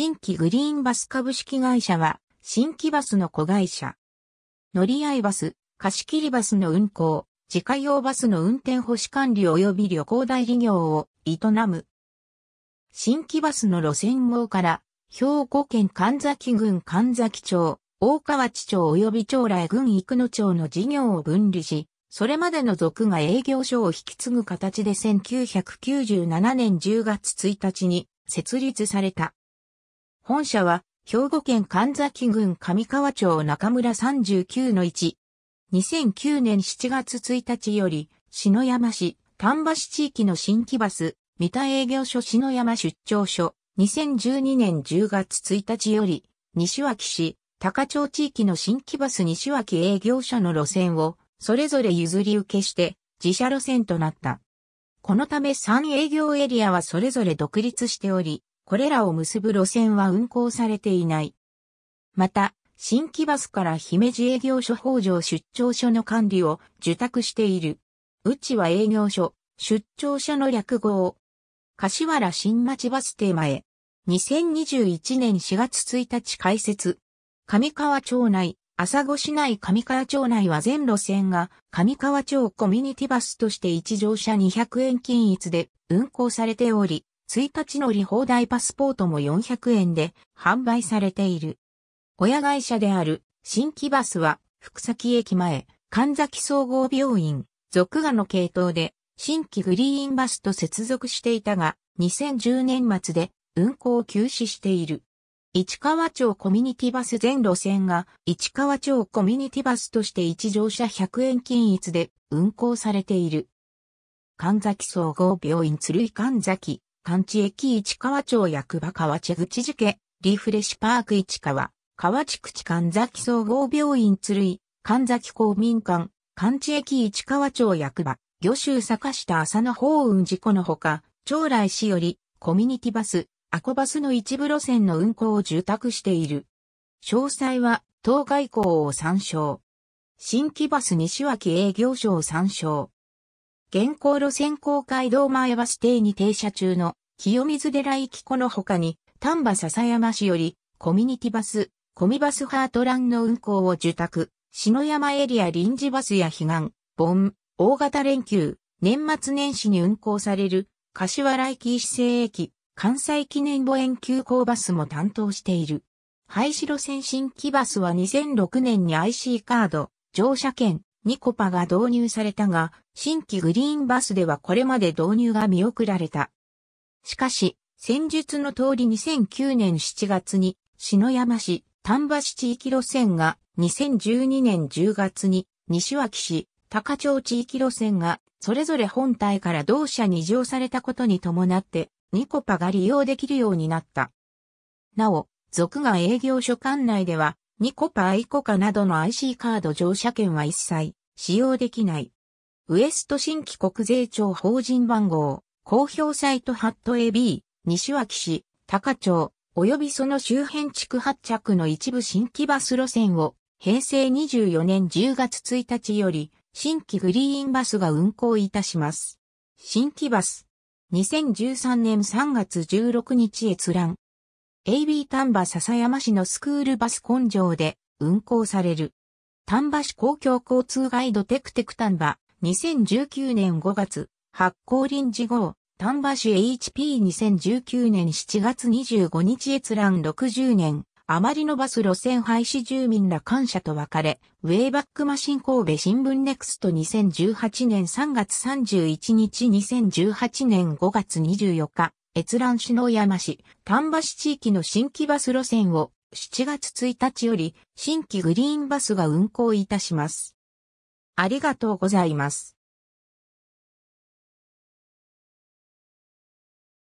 新規グリーンバス株式会社は、新規バスの子会社。乗り合いバス、貸切バスの運行、自家用バスの運転保守管理及び旅行代理業を営む。新規バスの路線号から、兵庫県神崎郡神崎町、大川内町及び町来郡生野町の事業を分離し、それまでの族が営業所を引き継ぐ形で1997年10月1日に設立された。本社は、兵庫県神崎郡上川町中村39の1。2009年7月1日より、篠山市、丹波市地域の新規バス、三田営業所篠山出張所、2012年10月1日より、西脇市、高町地域の新規バス西脇営業所の路線を、それぞれ譲り受けして、自社路線となった。このため3営業エリアはそれぞれ独立しており、これらを結ぶ路線は運行されていない。また、新規バスから姫路営業所北条出張所の管理を受託している。うちは営業所、出張所の略語を、柏原新町バス停前、2021年4月1日開設。上川町内、朝子市内上川町内は全路線が上川町コミュニティバスとして一乗車200円均一で運行されており、1日乗り放題パスポートも400円で販売されている。親会社である新規バスは福崎駅前、神崎総合病院、俗画の系統で新規グリーンバスと接続していたが2010年末で運行を休止している。市川町コミュニティバス全路線が市川町コミュニティバスとして一乗車100円均一で運行されている。神崎総合病院鶴井神崎パン駅市川町役場川地口寺家、リフレッシュパーク市川、川地口神崎総合病院鶴井、神崎公民館、関地駅市川町役場、魚州坂下浅野法運事故のほか、町来市より、コミュニティバス、アコバスの一部路線の運行を住宅している。詳細は、当該校を参照。新規バス西脇営業所を参照。現行路線公開堂前バス停に停車中の清水寺行き子の他に、丹波笹山市より、コミュニティバス、コミバスハートランの運行を受託、篠山エリア臨時バスや悲願、盆、大型連休、年末年始に運行される、柏来駅市政駅、関西記念望園急行バスも担当している。廃止路線新規バスは2006年に IC カード、乗車券、ニコパが導入されたが、新規グリーンバスではこれまで導入が見送られた。しかし、戦術の通り2009年7月に、篠山市、丹波市地域路線が、2012年10月に、西脇市、高町地域路線が、それぞれ本体から同社に移乗されたことに伴って、ニコパが利用できるようになった。なお、俗が営業所管内では、ニコパアイコカなどの IC カード乗車券は一切使用できない。ウエスト新規国税庁法人番号公表サイトハット AB、西脇市、高町、及びその周辺地区発着の一部新規バス路線を、平成24年10月1日より、新規グリーンバスが運行いたします。新規バス。2013年3月16日閲覧。AB 丹波笹山市のスクールバス根性で運行される。丹波市公共交通ガイドテクテク丹波2019年5月発行臨時号丹波市 HP2019 年7月25日閲覧60年、余りのバス路線廃止住民ら感謝と別れ、ウェイバックマシン神戸新聞ネクスト2018年3月31日2018年5月24日、閲覧市の山市、丹波市地域の新規バス路線を7月1日より新規グリーンバスが運行いたします。ありがとうございます。